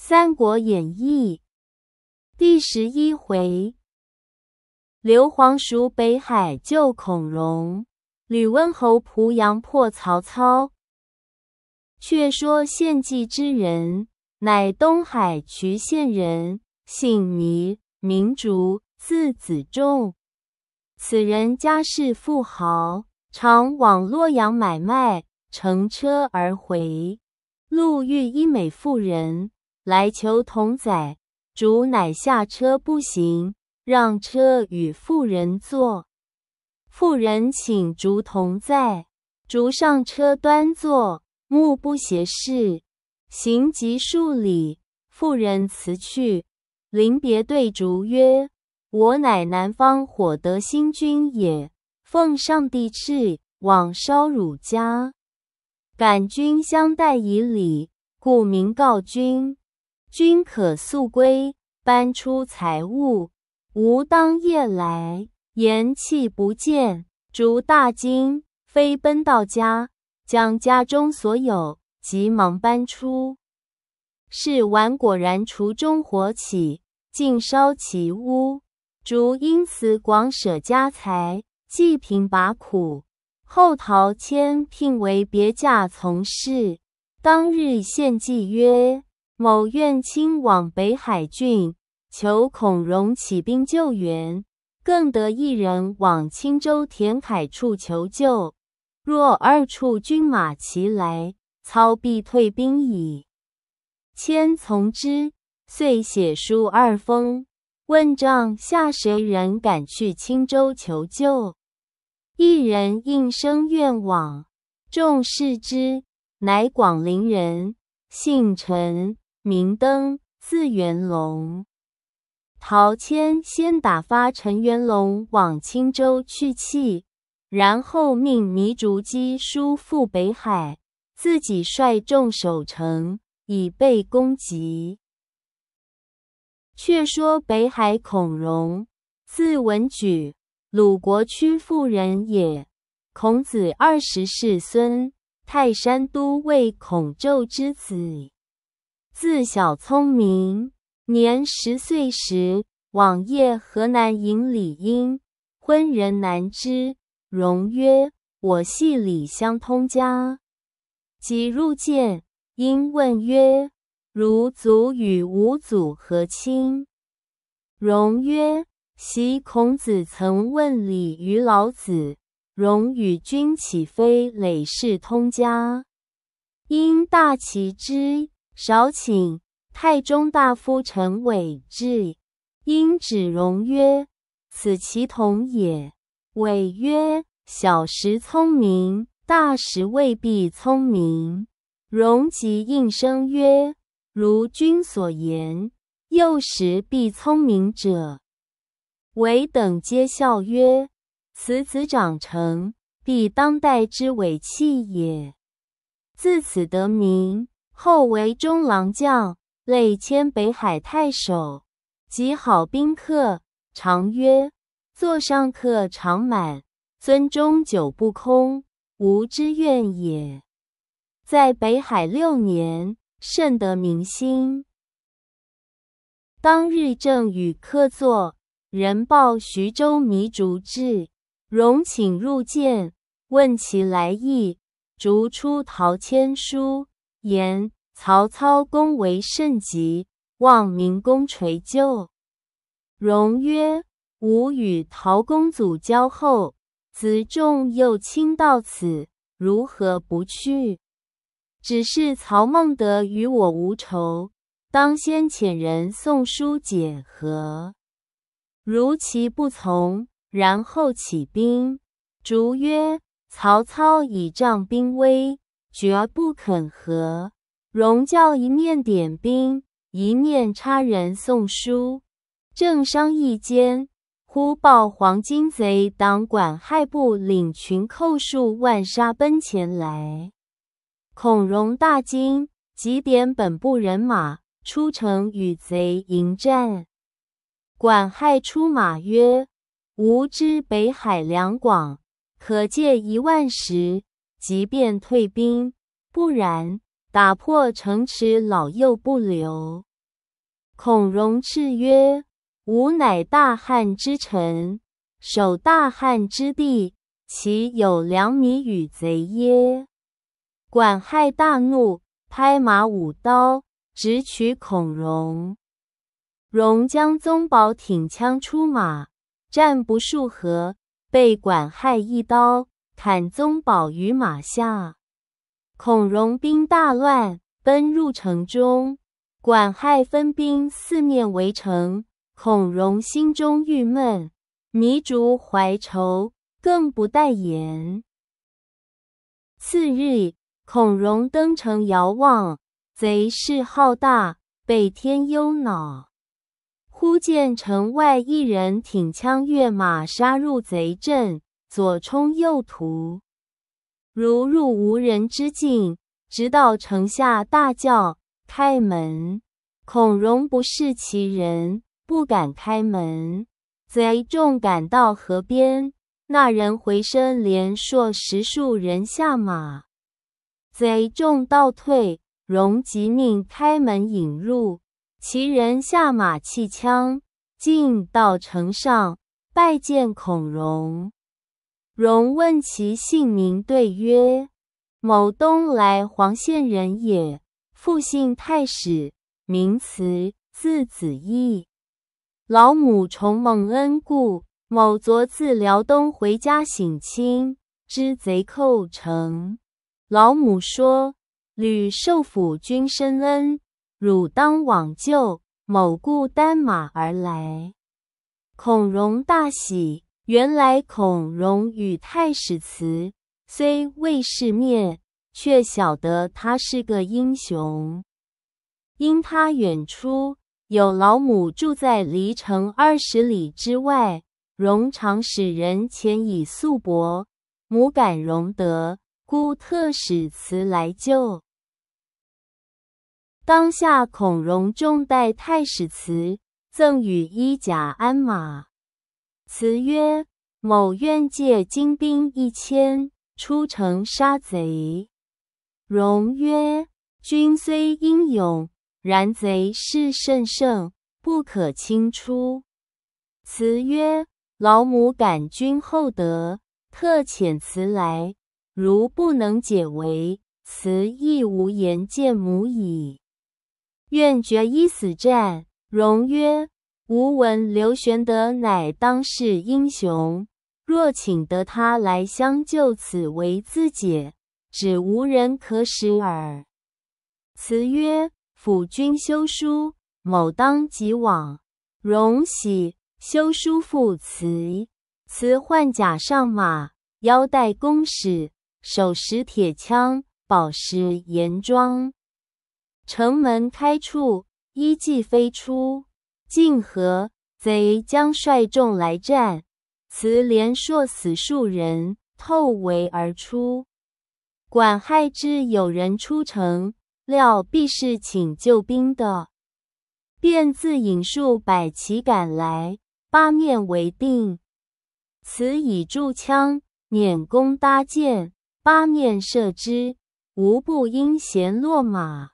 《三国演义》第十一回：刘皇叔北海救孔融，吕温侯濮阳破曹操。却说献计之人，乃东海渠县人，姓倪，名竺，字子仲。此人家世富豪，常往洛阳买卖，乘车而回，路遇一美妇人。来求同载，竹乃下车步行，让车与妇人坐。妇人请竹同载，竹上车端坐，目不斜视。行及数里，妇人辞去，临别对竹曰：“我乃南方火德星君也，奉上帝敕往烧汝家，感君相待以礼，故名告君。”君可速归，搬出财物。吾当夜来，言气不见。竹大惊，飞奔到家，将家中所有急忙搬出。试完果然，橱中火起，尽烧其屋。竹因此广舍家财，济贫拔苦，后陶谦聘为别驾从事。当日献祭曰。某愿亲往北海郡求孔融起兵救援，更得一人往青州田楷处求救。若二处军马齐来，操必退兵矣。谦从之，遂写书二封，问帐下谁人敢去青州求救？一人应声愿往，众视之，乃广陵人，姓陈。明登字元龙，陶谦先打发陈元龙往青州去气，然后命糜竺、基叔赴北海，自己率众守城，以备攻击。却说北海孔融，字文举，鲁国曲阜人也，孔子二十世孙，泰山都尉孔宙之子。自小聪明，年十岁时，往谒河南尹李膺，婚人难知。荣曰：“我系李乡通家。”即入见，膺问曰：“汝祖与吾祖何亲？”荣曰：“昔孔子曾问礼于老子，荣与君岂非累世通家？”因大奇之。少请太中大夫陈伟志因指荣曰：“此其同也。”伟曰：“小时聪明，大时未必聪明。”荣即应声曰：“如君所言，幼时必聪明者。”伟等皆笑曰：“此子长成，必当代之伟器也。”自此得名。后为中郎将，累迁北海太守，极好宾客，常曰：“座上客常满，尊中酒不空，吾之愿也。”在北海六年，甚得民心。当日正与客坐，人报徐州糜竺至，荣请入见，问其来意，逐出陶谦书。言曹操功为甚急，望明公垂咎。荣曰：“吾与陶公祖交厚，子重又亲到此，如何不去？只是曹孟德与我无仇，当先遣人送书解和。如其不从，然后起兵。”竹曰：“曹操倚仗兵威。”绝不肯和，荣教一面点兵，一面差人送书。正商议间，忽报黄金贼当管亥部领群寇数万杀奔前来。孔融大惊，急点本部人马出城与贼迎战。管亥出马曰：“吾知北海两广，可借一万石。”即便退兵，不然打破城池，老幼不留。孔融斥曰：“吾乃大汉之臣，守大汉之地，岂有良米与贼耶？”管亥大怒，拍马舞刀，直取孔融。融将宗宝挺枪出马，战不数合，被管亥一刀。砍宗保于马下，孔融兵大乱，奔入城中。管亥分兵四面围城，孔融心中郁闷，糜竺怀愁，更不待言。次日，孔融登城遥望，贼势浩大，北天忧恼。忽见城外一人挺枪跃马，杀入贼阵。左冲右突，如入无人之境，直到城下大叫：“开门！”孔融不是其人，不敢开门。贼众赶到河边，那人回身连搠十数人下马，贼众倒退。荣即命开门引入，其人下马弃枪，进到城上拜见孔融。戎问其姓名，对曰：“某东来黄县人也，父姓太史，名慈，字子义。老母崇蒙恩顾，某昨自辽东回家省亲，知贼寇城，老母说：‘吕受府君深恩，汝当往救。’某故单马而来。”孔融大喜。原来孔融与太史慈虽未世面，却晓得他是个英雄。因他远出，有老母住在离城二十里之外，荣常使人前以素帛，母感荣德，故特使慈来救。当下孔融重待太史慈，赠与衣甲鞍马。辞曰：“某愿借精兵一千，出城杀贼。”荣曰：“君虽英勇，然贼势甚盛，不可轻出。”辞曰：“老母感君厚德，特遣辞来。如不能解围，辞亦无颜见母矣。愿决一死战。”荣曰。吾闻刘玄德乃当世英雄，若请得他来相救，此为自解，只无人可使耳。辞曰：“辅君休书，某当即往。”荣喜，休书复辞。辞换甲上马，腰带弓矢，手执铁枪，宝石严装。城门开处，一骑飞出。晋河贼将率众来战，慈连硕死数人，透围而出。管亥知有人出城，料必是请救兵的，便自引数百骑赶来，八面围定。此以助枪、免弓搭箭，八面射之，无不应弦落马。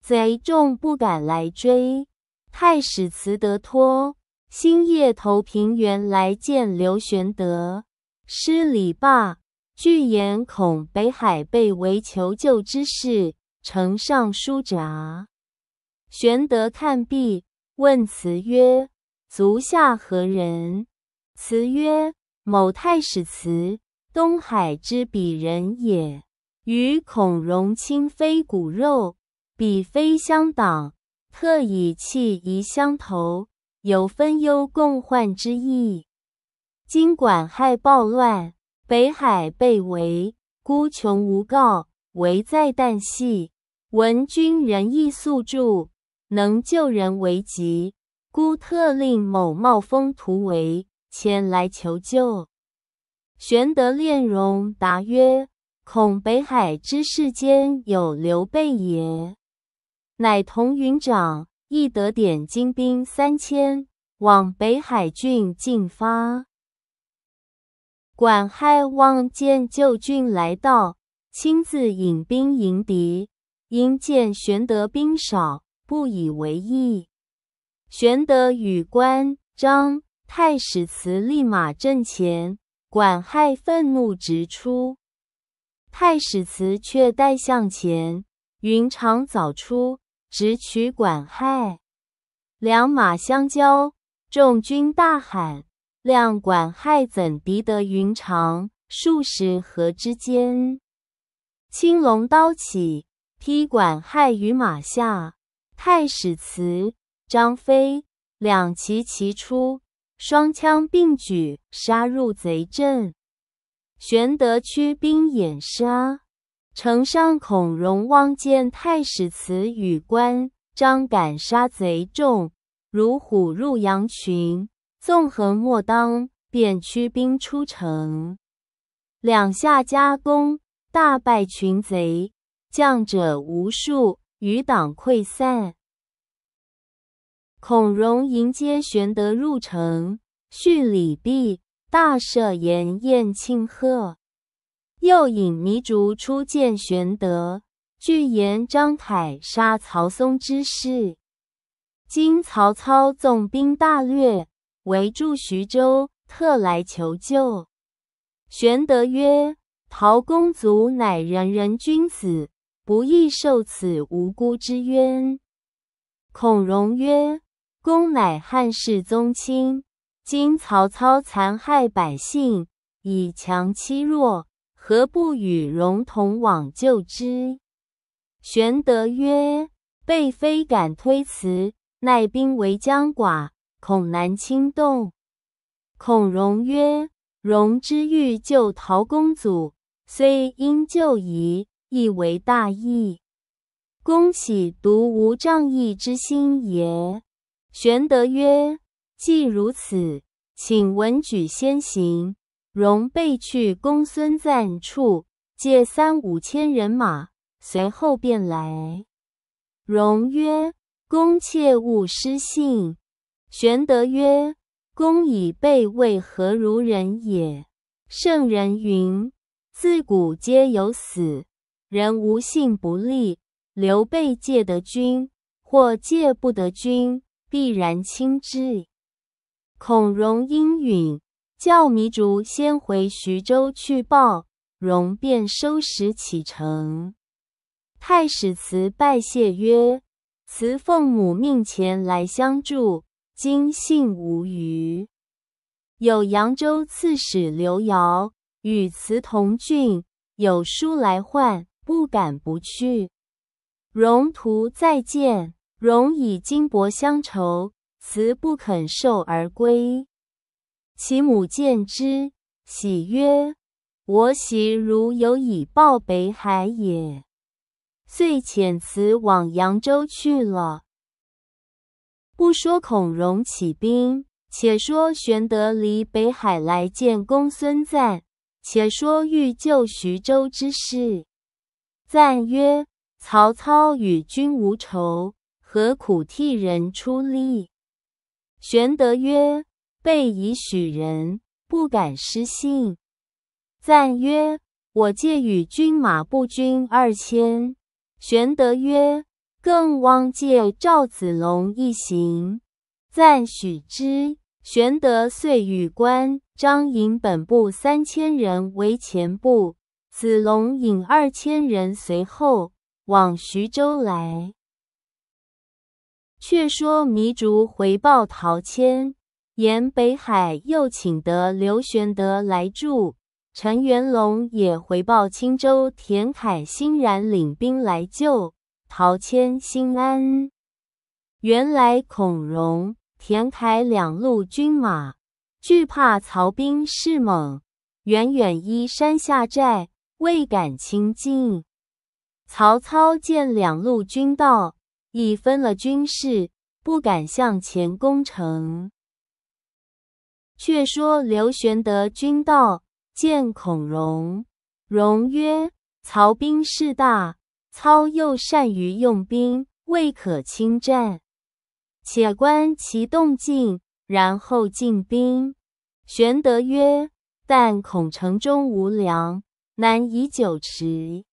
贼众不敢来追。太史慈得脱，星夜投平原来见刘玄德，失礼罢。据言恐北海被围求救之事，呈上书札。玄德看毕，问慈曰：“足下何人？”慈曰：“某太史慈，东海之鄙人也。与孔融亲，非骨肉，彼非乡党。”特以气宜相投，有分忧共患之意。今管亥暴乱，北海被围，孤穷无告，危在旦夕。闻君仁义素著，能救人为急，孤特令某冒风突围，前来求救。玄德敛容答曰：“恐北海之世间有刘备也。”乃同云长，亦得点精兵三千，往北海郡进发。管亥望见旧军来到，亲自引兵迎敌。因见玄德兵少，不以为意。玄德与关张、太史慈立马阵前，管亥愤怒直出。太史慈却带向前，云长早出。直取管亥，两马相交，众军大喊：“量管亥怎敌得云长？”数十合之间，青龙刀起，劈管亥于马下。太史慈、张飞两骑齐出，双枪并举，杀入贼阵。玄德驱兵掩杀。城上孔融望见太史慈与关张赶杀贼众，如虎入羊群，纵横莫当，便驱兵出城，两下夹攻，大败群贼，将者无数，余党溃散。孔融迎接玄德入城，叙礼毕，大设筵宴庆贺。又引糜竺出见玄德，具言张凯杀曹嵩之事。今曹操纵兵大掠，围住徐州，特来求救。玄德曰：“陶公族乃仁人君子，不宜受此无辜之冤。”孔融曰：“公乃汉室宗亲，今曹操残害百姓，以强欺弱。”何不与荣同往救之？玄德曰：“备非敢推辞，奈兵为将寡，恐难轻动。”孔融曰：“荣之欲救陶公祖，虽因救仪，亦为大义。公岂独无仗义之心也？”玄德曰：“既如此，请文举先行。”戎备去公孙瓒处借三五千人马，随后便来。戎曰：“公切勿失信。”玄德曰：“公以备位，何如人也？”圣人云：“自古皆有死，人无信不立。”刘备借得军，或借不得军，必然轻之。孔融应允。叫糜竺先回徐州去报，容便收拾启程。太史慈拜谢曰：“慈奉母命前来相助，今幸无虞。有扬州刺史刘繇与慈同郡，有书来唤，不敢不去。”荣屠再见，荣以金帛相酬，慈不肯受而归。其母见之，喜曰：“我喜如有以报北海也。”遂遣辞往扬州去了。不说孔融起兵，且说玄德离北海来见公孙瓒，且说欲救徐州之事。赞曰：“曹操与君无仇，何苦替人出力？”玄德曰：备以许人，不敢失信。赞曰：“我借与军马不军二千。”玄德曰：“更望借赵子龙一行。”赞许之。玄德遂与关张引本部三千人为前部，子龙引二千人随后，往徐州来。却说糜竺回报陶谦。沿北海又请得刘玄德来助，陈元龙也回报青州，田楷欣然领兵来救陶谦。心安原来孔融、田楷两路军马惧怕曹兵势猛，远远依山下寨，未敢亲近。曹操见两路军到，已分了军事，不敢向前攻城。却说刘玄德军到，见孔融。融曰：“曹兵势大，操又善于用兵，未可轻战。且观其动静，然后进兵。”玄德曰：“但恐城中无粮，难以久持。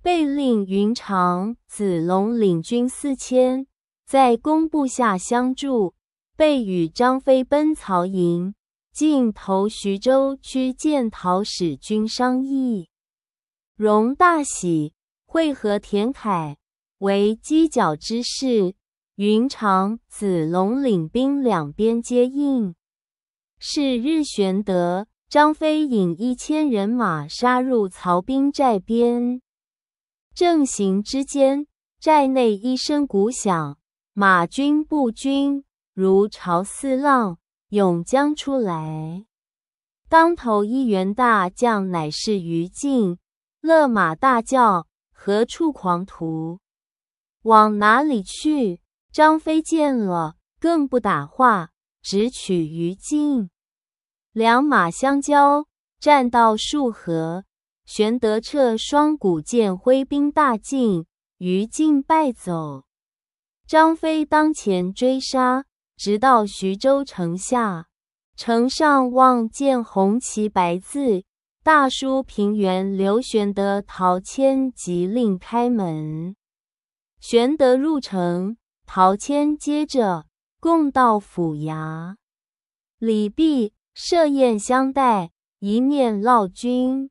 备令云长、子龙领军四千，在工部下相助。”备与张飞奔曹营，径投徐州去见陶使君商议。荣大喜，会合田凯为犄角之势。云长、子龙领兵两边接应。是日，玄德、张飞引一千人马杀入曹兵寨边。正行之间，寨内一声鼓响，马军步军。如潮似浪涌江出来，当头一员大将乃是于禁，勒马大叫：“何处狂徒？往哪里去？”张飞见了，更不打话，直取于禁。两马相交，战到数合，玄德撤双股剑，挥兵大进，于禁败走。张飞当前追杀。直到徐州城下，城上望见红旗白字，大书平原刘玄德。陶谦即令开门，玄德入城，陶谦接着共到府衙，礼毕，设宴相待，一面犒君。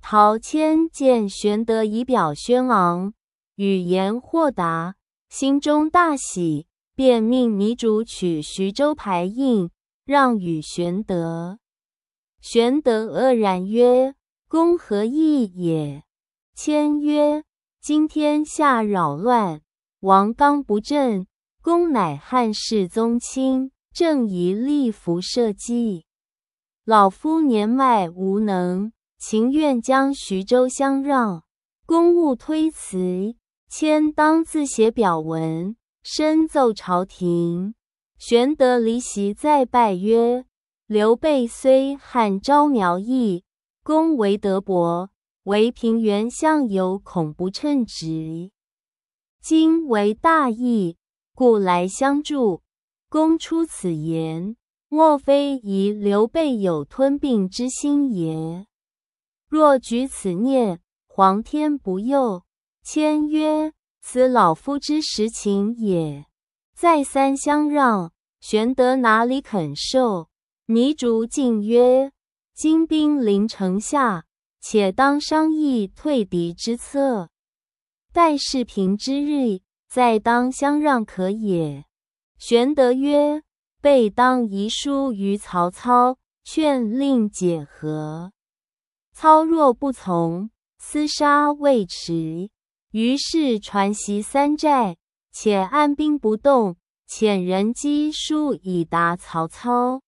陶谦见玄德仪表轩昂，语言豁达，心中大喜。便命糜竺取徐州牌印，让与玄德。玄德愕然曰：“公何意也？”谦曰：“今天下扰乱，王纲不振，公乃汉室宗亲，正宜立服社稷。老夫年迈无能，情愿将徐州相让。公勿推辞。谦当自写表文。”深奏朝廷。玄德离席再拜曰：“刘备虽汉昭苗裔，功为德薄，为平原相有恐不称职。今为大义，故来相助。公出此言，莫非疑刘备有吞并之心也？若举此念，皇天不佑。”谦曰。此老夫之实情也，再三相让，玄德哪里肯受？糜竺进曰：“金兵临城下，且当商议退敌之策，待事平之日，再当相让可也。”玄德曰：“备当遗书于曹操，劝令解和。操若不从，厮杀未迟。”于是传檄三寨，且按兵不动，遣人机书以答曹操。